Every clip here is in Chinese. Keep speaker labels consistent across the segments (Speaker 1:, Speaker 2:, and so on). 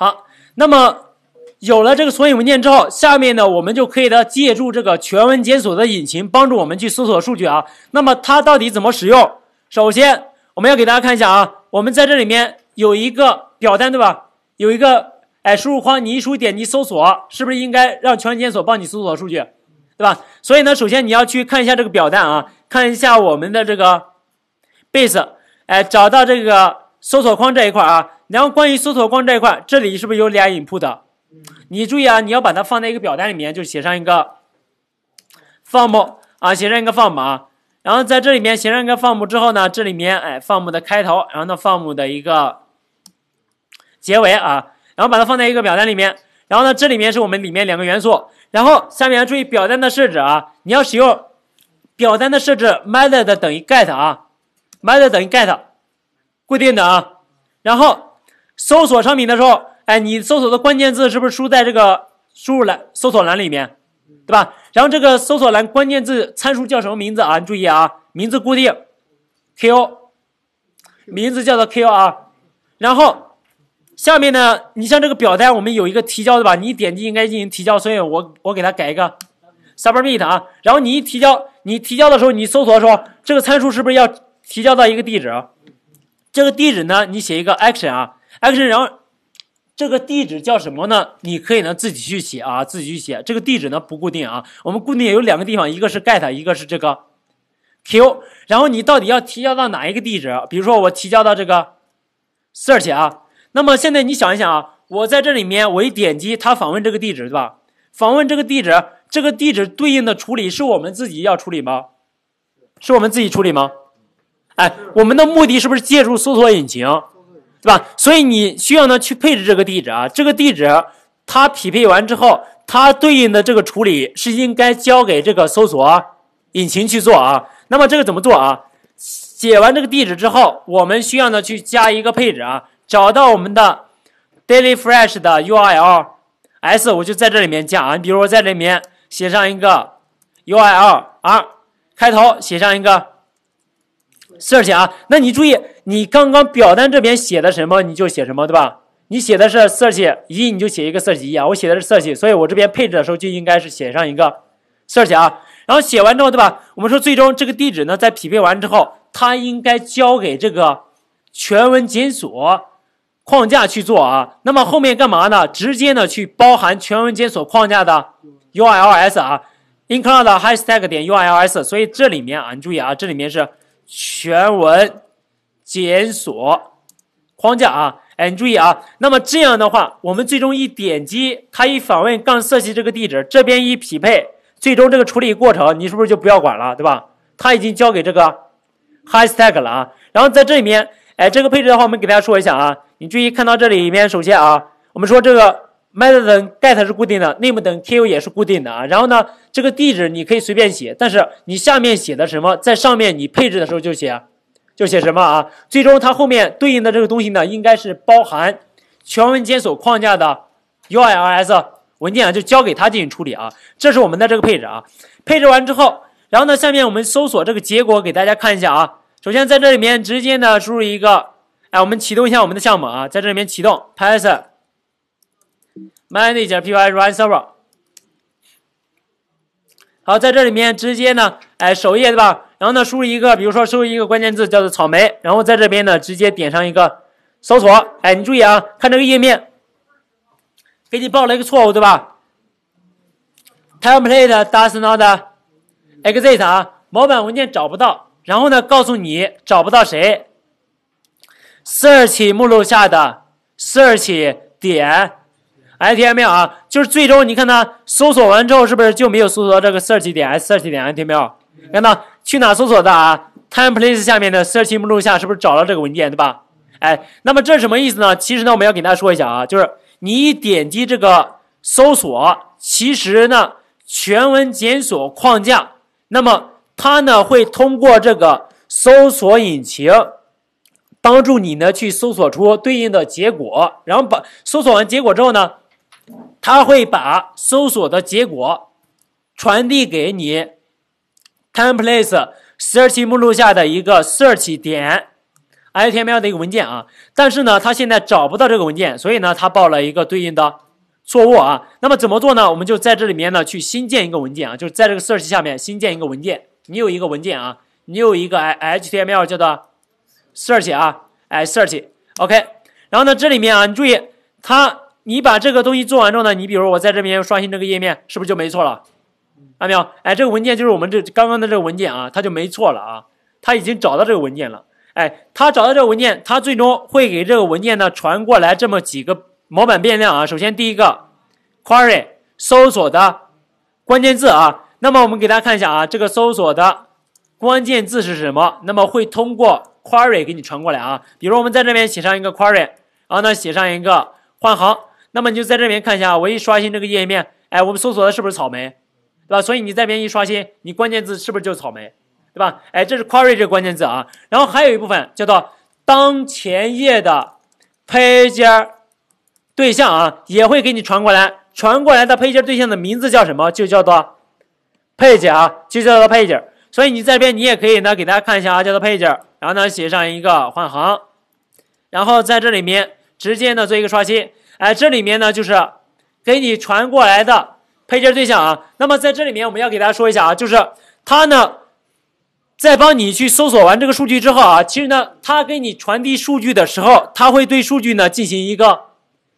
Speaker 1: 好，那么有了这个索引文件之后，下面呢，我们就可以的借助这个全文检索的引擎，帮助我们去搜索数据啊。那么它到底怎么使用？首先，我们要给大家看一下啊，我们在这里面有一个表单，对吧？有一个哎输入框，你一输，点击搜索，是不是应该让全文检索帮你搜索数据，对吧？所以呢，首先你要去看一下这个表单啊，看一下我们的这个 base，哎，找到这个搜索框这一块啊。然后关于搜索框这一块，这里是不是有俩 input 的？你注意啊，你要把它放在一个表单里面，就写上一个放 m 啊，写上一个放啊。然后在这里面写上一个放 m 之后呢，这里面哎放 m 的开头，然后呢放 m 的一个结尾啊，然后把它放在一个表单里面。然后呢，这里面是我们里面两个元素。然后下面要注意表单的设置啊，你要使用表单的设置 method 等于 get 啊，method 等于 get 固定的啊，然后。搜索商品的时候，哎，你搜索的关键字是不是输在这个输入栏搜索栏里面，对吧？然后这个搜索栏关键字参数叫什么名字啊？注意啊，名字固定 k o 名字叫做 Q 啊。然后下面呢，你像这个表单，我们有一个提交对吧？你点击应该进行提交，所以我我给它改一个 submit 啊。然后你一提交，你提交的时候，你搜索的时候，这个参数是不是要提交到一个地址？这个地址呢，你写一个 action 啊。Action，然后这个地址叫什么呢？你可以呢自己去写啊，自己去写。这个地址呢不固定啊，我们固定有两个地方，一个是 GET，一个是这个 Q。然后你到底要提交到哪一个地址？比如说我提交到这个 search 啊。那么现在你想一想啊，我在这里面我一点击，它访问这个地址，对吧？访问这个地址，这个地址对应的处理是我们自己要处理吗？是我们自己处理吗？哎，我们的目的是不是借助搜索引擎？对吧？所以你需要呢去配置这个地址啊。这个地址它匹配完之后，它对应的这个处理是应该交给这个搜索引擎去做啊。那么这个怎么做啊？写完这个地址之后，我们需要呢去加一个配置啊。找到我们的 dailyfresh 的 URLs，我就在这里面加啊。你比如在里面写上一个 URL，开头写上一个。search 啊，那你注意，你刚刚表单这边写的什么你就写什么，对吧？你写的是 search 一，你就写一个 search 一啊。我写的是 search，所以我这边配置的时候就应该是写上一个 search 啊。然后写完之后，对吧？我们说最终这个地址呢，在匹配完之后，它应该交给这个全文检索框架去做啊。那么后面干嘛呢？直接呢去包含全文检索框架的 URLs 啊，include hashtag 点 URLs。所以这里面啊，你注意啊，这里面是。全文检索框架啊，哎，你注意啊，那么这样的话，我们最终一点击，它一访问杠色系这个地址，这边一匹配，最终这个处理过程，你是不是就不要管了，对吧？它已经交给这个 high stack 了啊。然后在这里面，哎，这个配置的话，我们给大家说一下啊，你注意看到这里面，首先啊，我们说这个。method 等 get 是固定的，name 等 ku 也是固定的啊。然后呢，这个地址你可以随便写，但是你下面写的什么，在上面你配置的时候就写，就写什么啊。最终它后面对应的这个东西呢，应该是包含全文检索框架的 u l s 文件啊，就交给它进行处理啊。这是我们的这个配置啊。配置完之后，然后呢，下面我们搜索这个结果给大家看一下啊。首先在这里面直接呢输入一个，哎，我们启动一下我们的项目啊，在这里面启动 Python。manage.py runserver，好，在这里面直接呢，哎，首页对吧？然后呢，输入一个，比如说输入一个关键字叫做草莓，然后在这边呢，直接点上一个搜索，哎，你注意啊，看这个页面，给你报了一个错误对吧？template does not exist 啊，模板文件找不到，然后呢，告诉你找不到谁，search 目录下的 search 点。I 听没有啊？就是最终你看它搜索完之后，是不是就没有搜索到这个 search 点 s search 点？I t 没有？看到去哪搜索的啊 t e m p l a t e 下面的 search 目录下是不是找到这个文件？对吧？哎，那么这什么意思呢？其实呢，我们要给大家说一下啊，就是你一点击这个搜索，其实呢，全文检索框架，那么它呢会通过这个搜索引擎，帮助你呢去搜索出对应的结果，然后把搜索完结果之后呢。它会把搜索的结果传递给你 templates search 目录下的一个 search 点 html 的一个文件啊，但是呢，它现在找不到这个文件，所以呢，它报了一个对应的错误啊。那么怎么做呢？我们就在这里面呢，去新建一个文件啊，就是在这个 search 下面新建一个文件。你有一个文件啊，你有一个 html 叫做 search 啊，哎，search OK。然后呢，这里面啊，你注意它。你把这个东西做完之后呢？你比如我在这边刷新这个页面，是不是就没错了？看、没有？哎，这个文件就是我们这刚刚的这个文件啊，它就没错了啊，它已经找到这个文件了。哎，它找到这个文件，它最终会给这个文件呢传过来这么几个模板变量啊。首先第一个 query 搜索的关键字啊，那么我们给大家看一下啊，这个搜索的关键字是什么？那么会通过 query 给你传过来啊。比如我们在这边写上一个 query，然后呢写上一个换行。那么你就在这边看一下我一刷新这个页面，哎，我们搜索的是不是草莓，对吧？所以你这边一刷新，你关键字是不是就是草莓，对吧？哎，这是 query 这个关键字啊。然后还有一部分叫做当前页的配件对象啊，也会给你传过来，传过来的配件对象的名字叫什么？就叫做配件啊，就叫做配件。所以你这边你也可以呢，给大家看一下啊，叫做配件，然后呢写上一个换行，然后在这里面直接呢做一个刷新。哎，这里面呢就是给你传过来的配件对象啊。那么在这里面，我们要给大家说一下啊，就是它呢在帮你去搜索完这个数据之后啊，其实呢，它给你传递数据的时候，它会对数据呢进行一个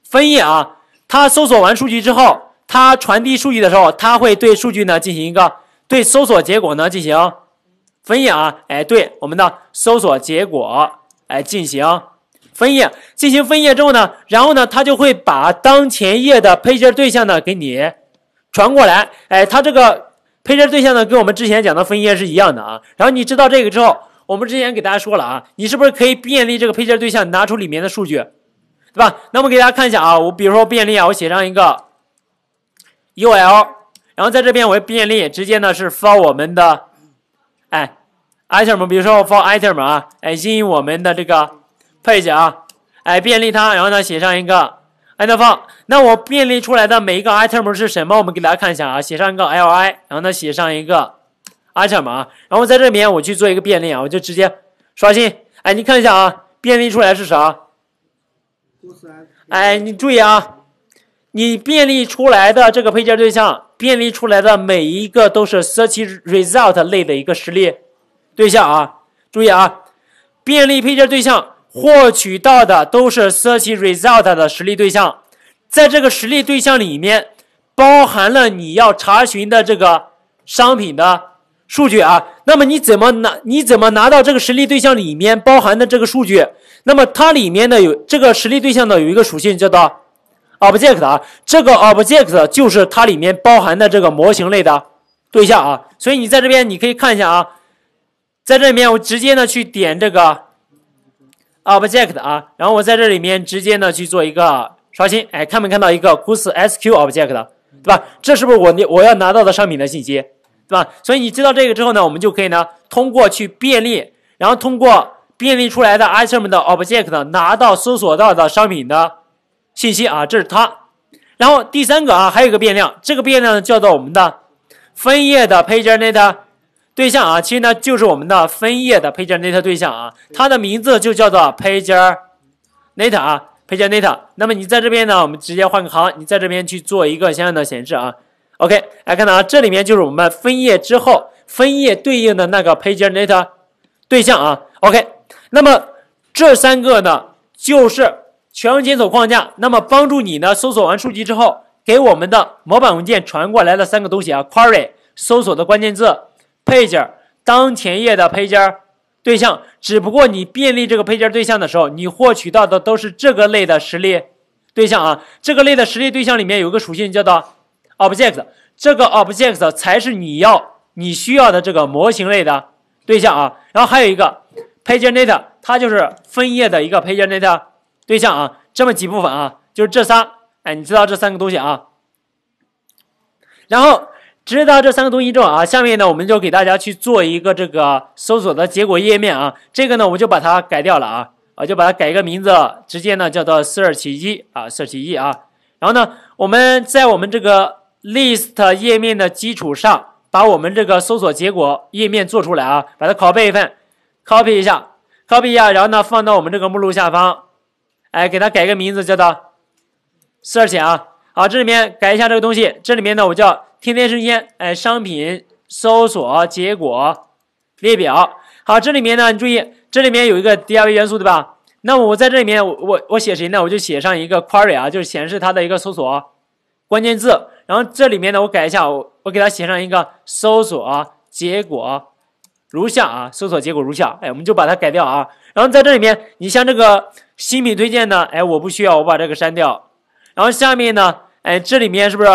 Speaker 1: 分页啊。它搜索完数据之后，它传递数据的时候，它会对数据呢进行一个对搜索结果呢进行分页啊。哎，对我们的搜索结果来进行。分页进行分页之后呢，然后呢，它就会把当前页的配件对象呢给你传过来。哎，它这个配件对象呢，跟我们之前讲的分页是一样的啊。然后你知道这个之后，我们之前给大家说了啊，你是不是可以便利这个配件对象，拿出里面的数据，对吧？那我给大家看一下啊，我比如说便利啊，我写上一个 U L，然后在这边我便利直接呢是发我们的哎 item，比如说 for item 啊，哎，in 我们的这个。配件啊，哎，便利它，然后呢，写上一个 a n d p n 那我便利出来的每一个 item 是什么？我们给大家看一下啊，写上一个 Li，然后呢，写上一个 item 啊，然后在这边我去做一个便利啊，我就直接刷新。哎，你看一下啊，便利出来是啥？哎，你注意啊，你便利出来的这个配件对象，便利出来的每一个都是 SearchResult 类的一个实例对象啊。注意啊，便利配件对象。获取到的都是 search result 的实例对象，在这个实例对象里面包含了你要查询的这个商品的数据啊。那么你怎么拿？你怎么拿到这个实例对象里面包含的这个数据？那么它里面的有这个实例对象的有一个属性叫做 object 啊，这个 object 就是它里面包含的这个模型类的对象啊。所以你在这边你可以看一下啊，在这里面我直接呢去点这个。object 啊，然后我在这里面直接呢去做一个刷新，哎，看没看到一个 g o o s s sq object 对吧？这是不是我我要拿到的商品的信息，对吧？所以你知道这个之后呢，我们就可以呢通过去便利，然后通过便利出来的 item 的 object 拿到搜索到的商品的信息啊，这是它。然后第三个啊，还有一个变量，这个变量叫做我们的分页的 page net。对象啊，其实呢就是我们的分页的 PageNet 对象啊，它的名字就叫做 PageNet 啊，PageNet。那么你在这边呢，我们直接换个行，你在这边去做一个相应的显示啊。OK，来看到啊，这里面就是我们分页之后，分页对应的那个 PageNet 对象啊。OK，那么这三个呢，就是全文检索框架，那么帮助你呢搜索完数据之后，给我们的模板文件传过来的三个东西啊，Query 搜索的关键字。配件当前页的配件对象，只不过你便利这个配件对象的时候，你获取到的都是这个类的实例对象啊。这个类的实例对象里面有一个属性叫做 object，这个 object 才是你要你需要的这个模型类的对象啊。然后还有一个 p a 配件类的，它就是分页的一个 p a 配件类的对象啊。这么几部分啊，就是这仨，哎，你知道这三个东西啊。然后。知道这三个东西之后啊，下面呢我们就给大家去做一个这个搜索的结果页面啊。这个呢我就把它改掉了啊，我就把它改一个名字，直接呢叫做 Search 一啊 Search 一啊。然后呢我们在我们这个 List 页面的基础上，把我们这个搜索结果页面做出来啊，把它拷贝一份，copy 一下，copy 一下，然后呢放到我们这个目录下方，哎，给它改个名字叫做 Search 啊。好，这里面改一下这个东西，这里面呢我叫。天天生鲜，哎，商品搜索结果列表。好，这里面呢，你注意，这里面有一个 DIV 元素，对吧？那我在这里面，我我写谁呢？我就写上一个 query 啊，就是显示它的一个搜索关键字。然后这里面呢，我改一下，我我给它写上一个搜索结果如下啊，搜索结果如下。哎，我们就把它改掉啊。然后在这里面，你像这个新品推荐呢，哎，我不需要，我把这个删掉。然后下面呢，哎，这里面是不是？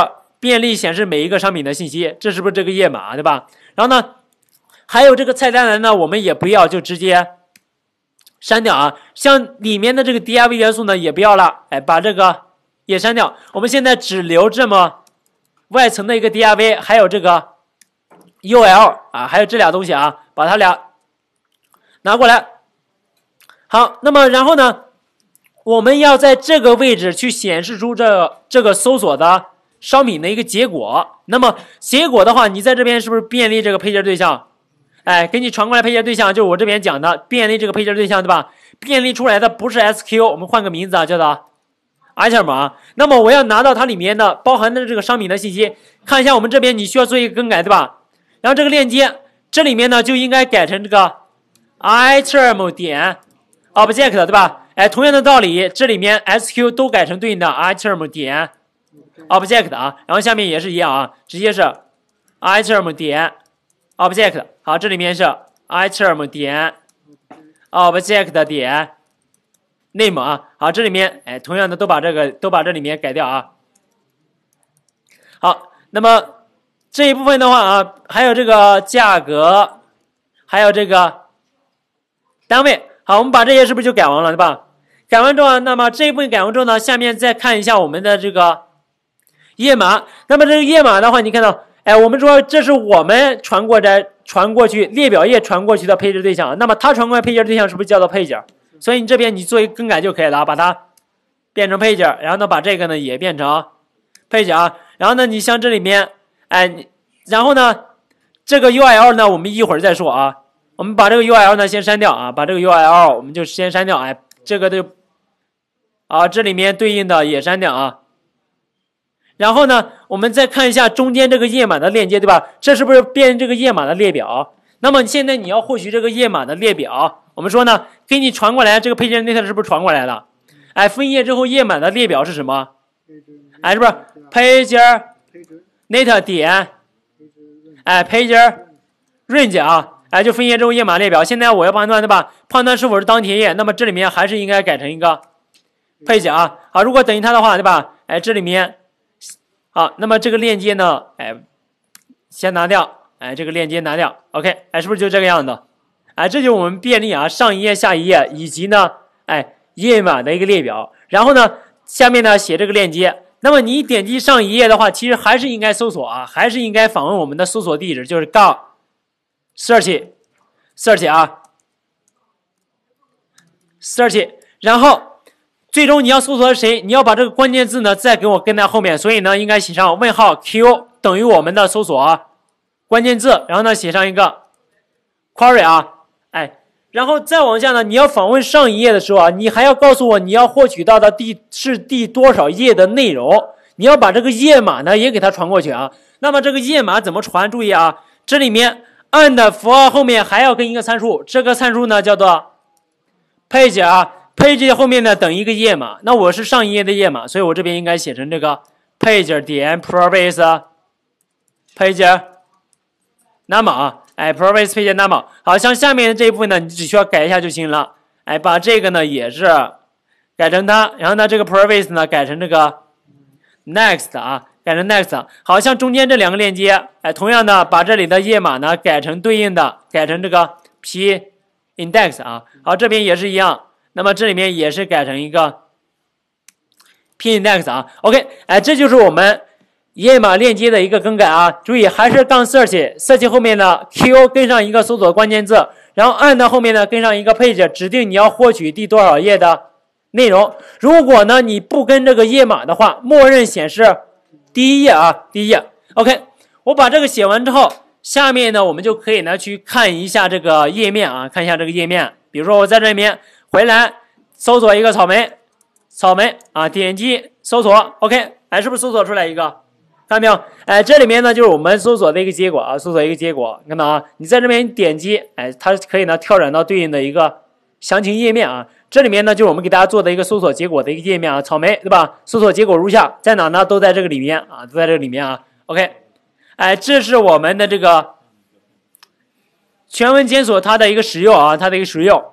Speaker 1: 便利显示每一个商品的信息，这是不是这个页码对吧？然后呢，还有这个菜单栏呢，我们也不要，就直接删掉啊。像里面的这个 D i V 元素呢，也不要了，哎，把这个也删掉。我们现在只留这么外层的一个 D i V，还有这个 U L 啊，还有这俩东西啊，把它俩拿过来。好，那么然后呢，我们要在这个位置去显示出这这个搜索的。商品的一个结果，那么结果的话，你在这边是不是便利这个配件对象？哎，给你传过来配件对象，就是我这边讲的便利这个配件对象，对吧？便利出来的不是 SQ，我们换个名字啊，叫做 item 啊。那么我要拿到它里面的包含的这个商品的信息，看一下我们这边你需要做一个更改，对吧？然后这个链接这里面呢就应该改成这个 item 点 object 对吧？哎，同样的道理，这里面 SQ 都改成对应的 item 点。object 啊，然后下面也是一样啊，直接是 item 点 object 好，这里面是 item 点 object 点 name 啊，好，这里面哎，同样的都把这个都把这里面改掉啊。好，那么这一部分的话啊，还有这个价格，还有这个单位，好，我们把这些是不是就改完了，对吧？改完之后，那么这一部分改完之后呢，下面再看一下我们的这个。页码，那么这个页码的话，你看到，哎，我们说这是我们传过来、传过去列表页传过去的配置对象，那么它传过来配置对象是不是叫做配件？所以你这边你做一个更改就可以了啊，把它变成配件，然后呢把这个呢也变成配件啊，然后呢你像这里面，哎，然后呢这个 U L 呢，我们一会儿再说啊，我们把这个 U L 呢先删掉啊，把这个 U L 我们就先删掉，哎，这个就啊这里面对应的也删掉啊。然后呢，我们再看一下中间这个页码的链接，对吧？这是不是变这个页码的列表？那么现在你要获取这个页码的列表，我们说呢，给你传过来这个配件内 e n e t 是不是传过来了？哎，分页之后页码的列表是什么？哎，是不是 pageNet 点哎 pageRange 啊？哎，就分页之后页码列表。现在我要判断对吧？判断是否是当前页，那么这里面还是应该改成一个 page 啊。好，如果等于它的话，对吧？哎，这里面。好，那么这个链接呢？哎，先拿掉。哎，这个链接拿掉。OK，哎，是不是就这个样子？哎，这就是我们便利啊，上一页、下一页，以及呢，哎，页码的一个列表。然后呢，下面呢写这个链接。那么你点击上一页的话，其实还是应该搜索啊，还是应该访问我们的搜索地址，就是杠 search search 啊，search，然后。最终你要搜索谁？你要把这个关键字呢，再给我跟在后面。所以呢，应该写上问号 q 等于我们的搜索啊关键字，然后呢写上一个 query 啊，哎，然后再往下呢，你要访问上一页的时候啊，你还要告诉我你要获取到的第是第多少页的内容，你要把这个页码呢也给它传过去啊。那么这个页码怎么传？注意啊，这里面 and 符号后面还要跟一个参数，这个参数呢叫做 page 啊。page 后面呢等一个页码，那我是上一页的页码，所以我这边应该写成这个 page 点 p r o v i n c e page number，哎 p r o v i o u s page number，好像下面这一部分呢，你只需要改一下就行了。哎，把这个呢也是改成它，然后呢这个 p r o v i n c e 呢改成这个 next 啊，改成 next，好像中间这两个链接，哎，同样的把这里的页码呢改成对应的，改成这个 p index 啊，好，这边也是一样。那么这里面也是改成一个 p i n i n e x 啊，OK，哎，这就是我们页码链接的一个更改啊。注意还是杠 search，search 后面的 q 跟上一个搜索关键字，然后 and 后面呢跟上一个 page，指定你要获取第多少页的内容。如果呢你不跟这个页码的话，默认显示第一页啊，第一页。OK，我把这个写完之后，下面呢我们就可以呢去看一下这个页面啊，看一下这个页面。比如说我在这边。回来，搜索一个草莓，草莓啊，点击搜索，OK，哎，是不是搜索出来一个？看到没有？哎，这里面呢就是我们搜索的一个结果啊，搜索一个结果，看到啊，你在这边点击，哎，它可以呢跳转到对应的一个详情页面啊。这里面呢就是我们给大家做的一个搜索结果的一个页面啊，草莓对吧？搜索结果如下，在哪呢？都在这个里面啊，都在这里面啊。OK，哎，这是我们的这个全文检索它的一个使用啊，它的一个使用。